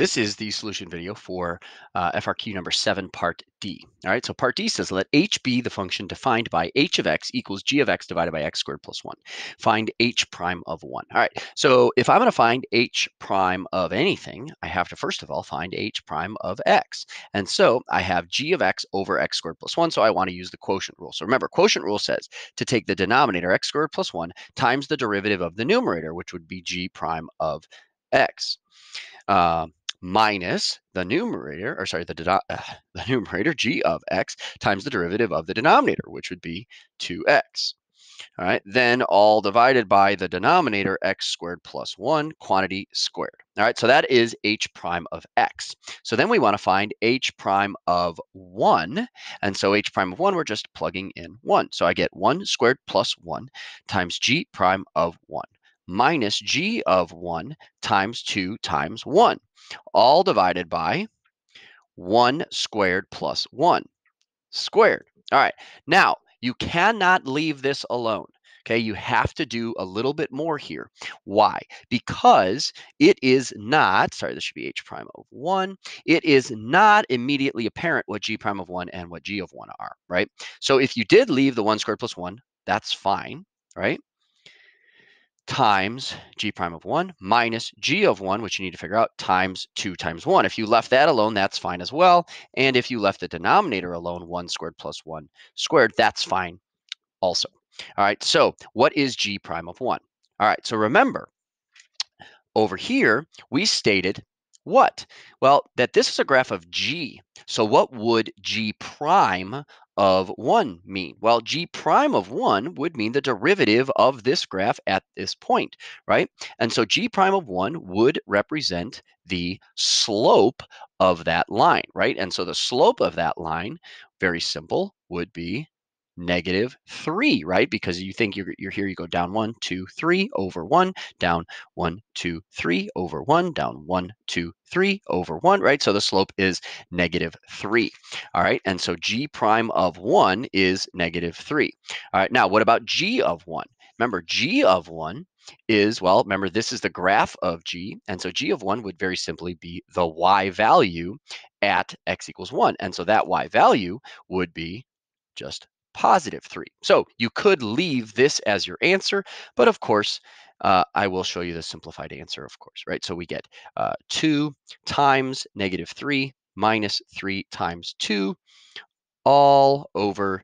This is the solution video for uh, FRQ number seven, part D. All right, so part D says let h be the function defined by h of x equals g of x divided by x squared plus one. Find h prime of one. All right, so if I'm gonna find h prime of anything, I have to first of all find h prime of x. And so I have g of x over x squared plus one, so I wanna use the quotient rule. So remember, quotient rule says to take the denominator x squared plus one times the derivative of the numerator, which would be g prime of x. Um, minus the numerator, or sorry, the, uh, the numerator g of x times the derivative of the denominator, which would be 2x. All right, then all divided by the denominator x squared plus 1 quantity squared. All right, so that is h prime of x. So then we want to find h prime of 1. And so h prime of 1, we're just plugging in 1. So I get 1 squared plus 1 times g prime of 1 minus g of 1 times 2 times 1, all divided by 1 squared plus 1 squared. All right, now you cannot leave this alone. Okay, you have to do a little bit more here. Why? Because it is not, sorry, this should be h prime of 1. It is not immediately apparent what g prime of 1 and what g of 1 are, right? So if you did leave the 1 squared plus 1, that's fine, right? times g prime of 1 minus g of 1, which you need to figure out, times 2 times 1. If you left that alone, that's fine as well. And if you left the denominator alone, 1 squared plus 1 squared, that's fine also. All right, so what is g prime of 1? All right, so remember, over here, we stated what? Well, that this is a graph of g. So what would g prime of 1 mean? Well, g prime of 1 would mean the derivative of this graph at this point, right? And so g prime of 1 would represent the slope of that line, right? And so the slope of that line, very simple, would be negative 3, right? Because you think you're, you're here, you go down one, two, three over 1, down one, two, three over 1, down one, two, three over 1, right? So the slope is negative 3. All right, and so g prime of 1 is negative 3. All right, now what about g of 1? Remember, g of 1 is, well, remember, this is the graph of g, and so g of 1 would very simply be the y value at x equals 1, and so that y value would be just positive 3. So you could leave this as your answer, but of course, uh, I will show you the simplified answer, of course, right? So we get uh, 2 times negative 3 minus 3 times 2 all over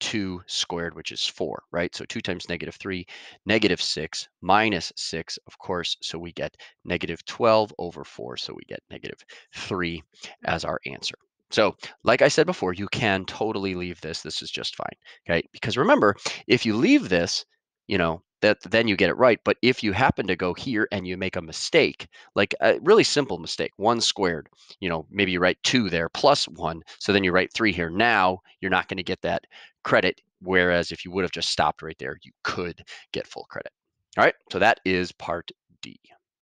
2 squared, which is 4, right? So 2 times negative 3, negative 6, minus 6, of course. So we get negative 12 over 4. So we get negative 3 as our answer. So like I said before, you can totally leave this. This is just fine, okay? Because remember, if you leave this, you know, that then you get it right. But if you happen to go here and you make a mistake, like a really simple mistake, one squared, you know, maybe you write two there plus one. So then you write three here. Now you're not going to get that credit. Whereas if you would have just stopped right there, you could get full credit. All right. So that is part D.